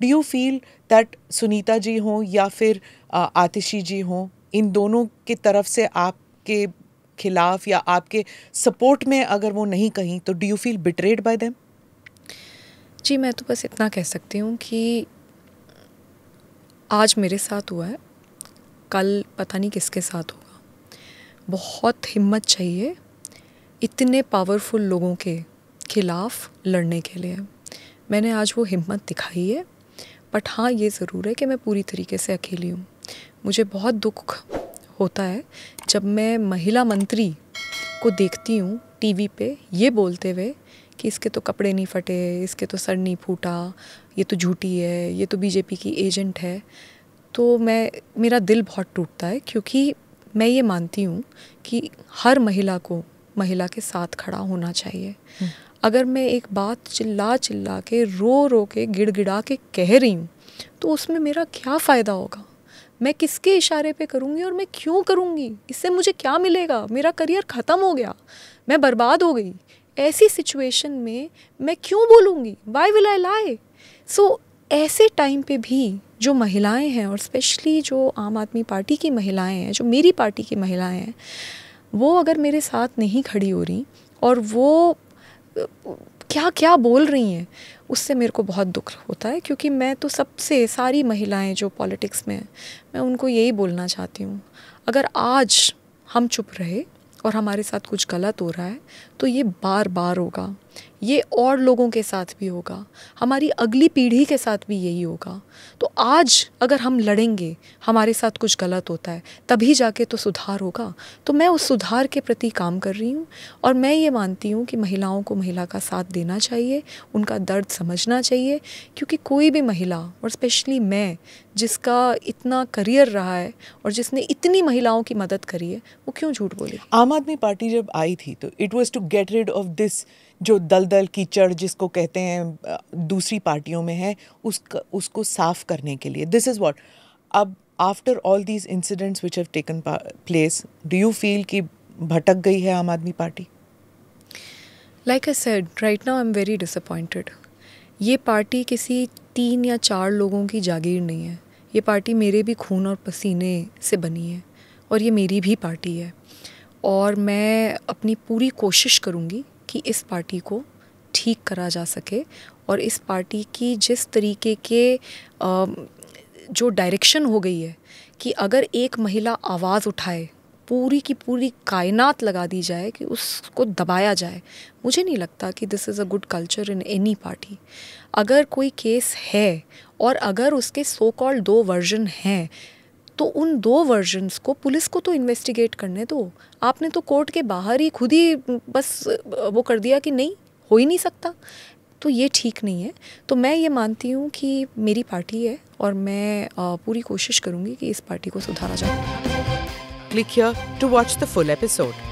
Do you feel that Sunita ji हों या फिर आतिशी जी हों इन दोनों की तरफ से आपके खिलाफ या आपके सपोर्ट में अगर वो नहीं कहीं तो do you feel betrayed by them जी मैं तो बस इतना कह सकती हूँ कि आज मेरे साथ हुआ है कल पता नहीं किसके साथ होगा बहुत हिम्मत चाहिए इतने पावरफुल लोगों के खिलाफ लड़ने के लिए मैंने आज वो हिम्मत दिखाई है बट हाँ ये ज़रूर है कि मैं पूरी तरीके से अकेली हूँ मुझे बहुत दुख होता है जब मैं महिला मंत्री को देखती हूँ टीवी पे ये बोलते हुए कि इसके तो कपड़े नहीं फटे इसके तो सर नहीं फूटा ये तो झूठी है ये तो बीजेपी की एजेंट है तो मैं मेरा दिल बहुत टूटता है क्योंकि मैं ये मानती हूँ कि हर महिला को महिला के साथ खड़ा होना चाहिए हम्म। अगर मैं एक बात चिल्ला चिल्ला के रो रो के गिड़गिड़ा के कह रही हूँ तो उसमें मेरा क्या फ़ायदा होगा मैं किसके इशारे पे करूँगी और मैं क्यों करूँगी इससे मुझे क्या मिलेगा मेरा करियर ख़त्म हो गया मैं बर्बाद हो गई ऐसी सिचुएशन में मैं क्यों बोलूँगी वाई विल आई लाई सो ऐसे टाइम पे भी जो महिलाएं हैं और स्पेशली जो आम आदमी पार्टी की महिलाएं हैं जो मेरी पार्टी की महिलाएं हैं वो अगर मेरे साथ नहीं खड़ी हो रही और वो क्या क्या बोल रही हैं उससे मेरे को बहुत दुख होता है क्योंकि मैं तो सबसे सारी महिलाएं जो पॉलिटिक्स में हैं मैं उनको यही बोलना चाहती हूँ अगर आज हम चुप रहे और हमारे साथ कुछ गलत हो रहा है तो ये बार बार होगा ये और लोगों के साथ भी होगा हमारी अगली पीढ़ी के साथ भी यही होगा तो आज अगर हम लड़ेंगे हमारे साथ कुछ गलत होता है तभी जाके तो सुधार होगा तो मैं उस सुधार के प्रति काम कर रही हूँ और मैं ये मानती हूँ कि महिलाओं को महिला का साथ देना चाहिए उनका दर्द समझना चाहिए क्योंकि कोई भी महिला और स्पेशली मैं जिसका इतना करियर रहा है और जिसने इतनी महिलाओं की मदद करी है वो क्यों झूठ बोले आम आदमी पार्टी जब आई थी तो it was to get rid of this जो दलदल कीचड़ जिसको कहते हैं दूसरी पार्टियों में है उस उसको साफ करने के लिए दिस इज़ वॉट अब after all these incidents which have taken place do you feel कि भटक गई है Aam Aadmi party like a said right now I am very disappointed ये पार्टी किसी तीन या चार लोगों की जागीर नहीं है ये पार्टी मेरे भी खून और पसीने से बनी है और ये मेरी भी पार्टी है और मैं अपनी पूरी कोशिश करूँगी कि इस पार्टी को ठीक करा जा सके और इस पार्टी की जिस तरीके के जो डायरेक्शन हो गई है कि अगर एक महिला आवाज़ उठाए पूरी की पूरी कायनात लगा दी जाए कि उसको दबाया जाए मुझे नहीं लगता कि this is a good culture in any party अगर कोई केस है और अगर उसके सो कॉल्ड दो वर्जन हैं तो उन दो वर्जन्स को पुलिस को तो इन्वेस्टिगेट करने दो आपने तो कोर्ट के बाहर ही खुद ही बस वो कर दिया कि नहीं हो ही नहीं सकता तो ये ठीक नहीं है तो मैं ये मानती हूँ कि मेरी पार्टी है और मैं पूरी कोशिश करूँगी कि इस पार्टी को सुधारा जाए click to watch the full episode